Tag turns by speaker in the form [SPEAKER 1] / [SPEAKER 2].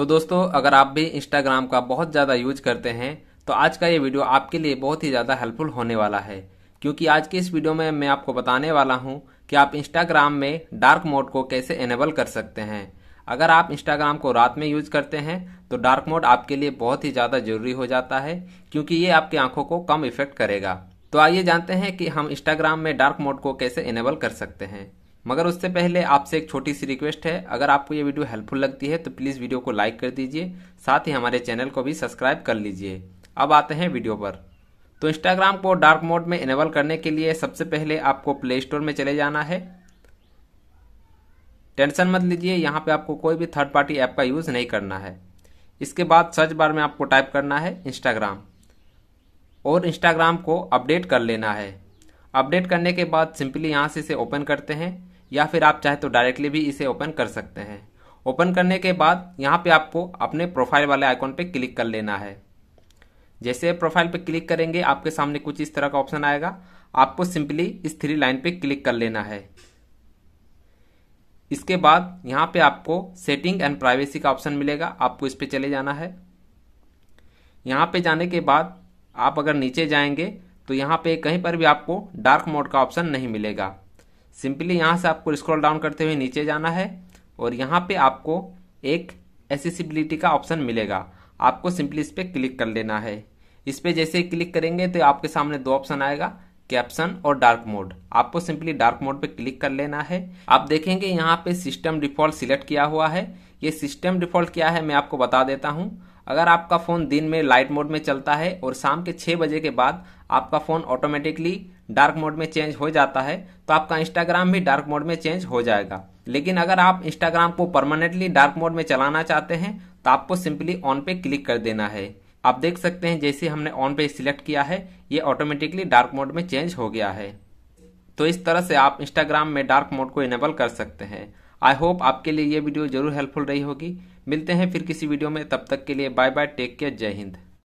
[SPEAKER 1] तो दोस्तों अगर आप भी इंस्टाग्राम का बहुत ज़्यादा यूज करते हैं तो आज का ये वीडियो आपके लिए बहुत ही ज़्यादा हेल्पफुल होने वाला है क्योंकि आज के इस वीडियो में मैं आपको बताने वाला हूँ कि आप इंस्टाग्राम में डार्क मोड को कैसे इनेबल कर सकते हैं अगर आप इंस्टाग्राम को रात में यूज करते हैं तो डार्क मोड आपके लिए बहुत ही ज़्यादा जरूरी हो जाता है क्योंकि ये आपकी आंखों को कम इफेक्ट करेगा तो आइए जानते हैं कि हम इंस्टाग्राम में डार्क मोड को कैसे इनेबल कर सकते हैं मगर उससे पहले आपसे एक छोटी सी रिक्वेस्ट है अगर आपको ये वीडियो हेल्पफुल लगती है तो प्लीज़ वीडियो को लाइक कर दीजिए साथ ही हमारे चैनल को भी सब्सक्राइब कर लीजिए अब आते हैं वीडियो पर तो इंस्टाग्राम को डार्क मोड में इनेबल करने के लिए सबसे पहले आपको प्ले स्टोर में चले जाना है टेंशन मत लीजिए यहाँ पे आपको कोई भी थर्ड पार्टी ऐप का यूज़ नहीं करना है इसके बाद सर्च बार में आपको टाइप करना है इंस्टाग्राम और इंस्टाग्राम को अपडेट कर लेना है अपडेट करने के बाद सिंपली यहाँ से इसे ओपन करते हैं या फिर आप चाहे तो डायरेक्टली भी इसे ओपन कर सकते हैं ओपन करने के बाद यहाँ पे आपको अपने प्रोफाइल वाले आइकॉन पे क्लिक कर लेना है जैसे प्रोफाइल पे क्लिक करेंगे आपके सामने कुछ इस तरह का ऑप्शन आएगा आपको सिंपली इस थ्री लाइन पे क्लिक कर लेना है इसके बाद यहाँ पे आपको सेटिंग एंड प्राइवेसी का ऑप्शन मिलेगा आपको इस पर चले जाना है यहाँ पे जाने के बाद आप अगर नीचे जाएंगे तो यहाँ पे कहीं पर भी आपको डार्क मोड का ऑप्शन नहीं मिलेगा सिंपली यहाँ से आपको स्क्रॉल डाउन करते हुए नीचे जाना है और यहाँ पे आपको एक एसेसिबिलिटी का ऑप्शन मिलेगा आपको सिंपली इस पर क्लिक कर लेना है इस पर जैसे ही क्लिक करेंगे तो आपके सामने दो ऑप्शन आएगा कैप्शन और डार्क मोड आपको सिंपली डार्क मोड पे क्लिक कर लेना है आप देखेंगे यहाँ पे सिस्टम डिफॉल्ट सिलेक्ट किया हुआ है ये सिस्टम डिफॉल्ट क्या है मैं आपको बता देता हूँ अगर आपका फ़ोन दिन में लाइट मोड में चलता है और शाम के छह बजे के बाद आपका फ़ोन ऑटोमेटिकली डार्क मोड में चेंज हो जाता है तो आपका इंस्टाग्राम भी डार्क मोड में चेंज हो जाएगा लेकिन अगर आप इंस्टाग्राम को परमानेंटली डार्क मोड में चलाना चाहते हैं तो आपको सिंपली ऑन पे क्लिक कर देना है आप देख सकते हैं जैसे हमने ऑन पे सिलेक्ट किया है ये ऑटोमेटिकली डार्क मोड में चेंज हो गया है तो इस तरह से आप इंस्टाग्राम में डार्क मोड को इनेबल कर सकते हैं आई होप आपके लिए ये वीडियो जरूर हेल्पफुल रही होगी मिलते हैं फिर किसी वीडियो में तब तक के लिए बाय बाय टेक केयर जय हिंद